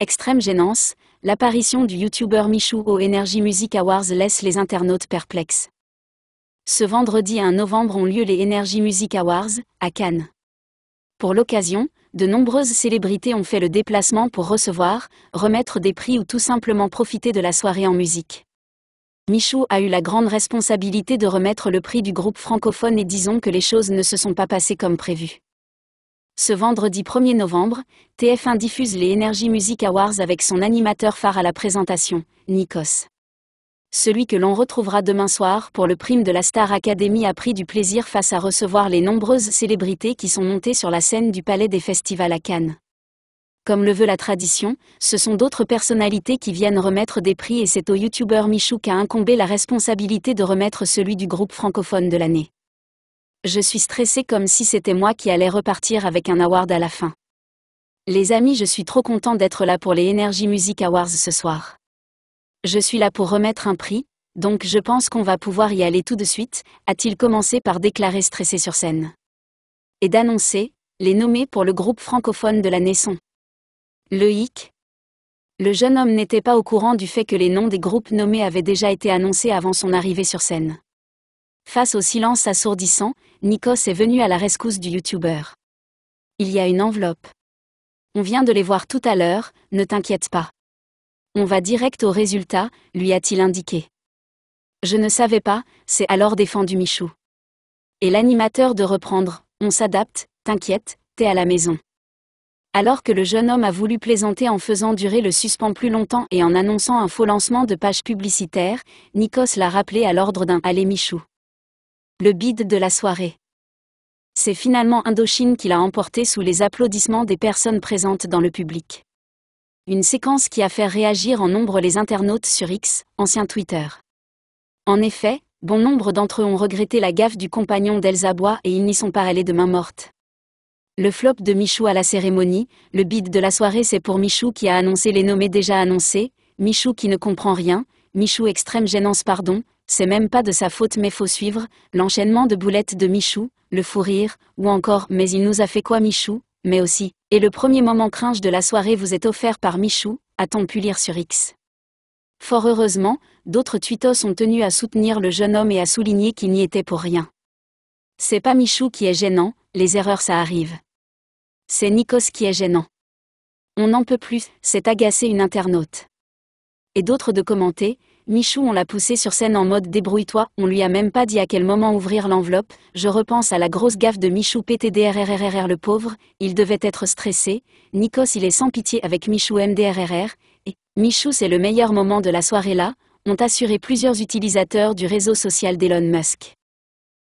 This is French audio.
Extrême gênance, l'apparition du YouTuber Michou au Energy Music Awards laisse les internautes perplexes. Ce vendredi 1 novembre ont lieu les Energy Music Awards, à Cannes. Pour l'occasion, de nombreuses célébrités ont fait le déplacement pour recevoir, remettre des prix ou tout simplement profiter de la soirée en musique. Michou a eu la grande responsabilité de remettre le prix du groupe francophone et disons que les choses ne se sont pas passées comme prévu. Ce vendredi 1er novembre, TF1 diffuse les Energy Music Awards avec son animateur phare à la présentation, Nikos. Celui que l'on retrouvera demain soir pour le prime de la Star Academy a pris du plaisir face à recevoir les nombreuses célébrités qui sont montées sur la scène du Palais des Festivals à Cannes. Comme le veut la tradition, ce sont d'autres personnalités qui viennent remettre des prix et c'est au youtubeur Michou qu'a incombé la responsabilité de remettre celui du groupe francophone de l'année. Je suis stressée comme si c'était moi qui allais repartir avec un award à la fin. Les amis, je suis trop content d'être là pour les Energy Music Awards ce soir. Je suis là pour remettre un prix, donc je pense qu'on va pouvoir y aller tout de suite, a-t-il commencé par déclarer stressé sur scène. Et d'annoncer, les nommés pour le groupe francophone de la naissance. Le hic. Le jeune homme n'était pas au courant du fait que les noms des groupes nommés avaient déjà été annoncés avant son arrivée sur scène. Face au silence assourdissant, Nikos est venu à la rescousse du YouTuber. Il y a une enveloppe. On vient de les voir tout à l'heure, ne t'inquiète pas. On va direct au résultat, lui a-t-il indiqué. Je ne savais pas, c'est alors défendu Michou. Et l'animateur de reprendre, on s'adapte, t'inquiète, t'es à la maison. Alors que le jeune homme a voulu plaisanter en faisant durer le suspens plus longtemps et en annonçant un faux lancement de page publicitaire, Nikos l'a rappelé à l'ordre d'un Allez Michou le bide de la soirée. C'est finalement Indochine qui l'a emporté sous les applaudissements des personnes présentes dans le public. Une séquence qui a fait réagir en nombre les internautes sur X, ancien Twitter. En effet, bon nombre d'entre eux ont regretté la gaffe du compagnon d'Elsa Bois et ils n'y sont pas allés de main morte. Le flop de Michou à la cérémonie, le bide de la soirée c'est pour Michou qui a annoncé les nommés déjà annoncés, Michou qui ne comprend rien, Michou extrême gênance pardon, c'est même pas de sa faute mais faut suivre, l'enchaînement de boulettes de Michou, le fou rire, ou encore Mais il nous a fait quoi Michou, mais aussi, et le premier moment cringe de la soirée vous est offert par Michou, a-t-on pu lire sur X. Fort heureusement, d'autres tweetos ont tenu à soutenir le jeune homme et à souligner qu'il n'y était pour rien. C'est pas Michou qui est gênant, les erreurs ça arrive. C'est Nikos qui est gênant. On n'en peut plus, c'est agacer une internaute. Et d'autres de commenter, Michou on l'a poussé sur scène en mode débrouille-toi, on lui a même pas dit à quel moment ouvrir l'enveloppe, je repense à la grosse gaffe de Michou PTDRRRR le pauvre, il devait être stressé, Nikos il est sans pitié avec Michou MDRRR, et Michou c'est le meilleur moment de la soirée là, ont assuré plusieurs utilisateurs du réseau social d'Elon Musk.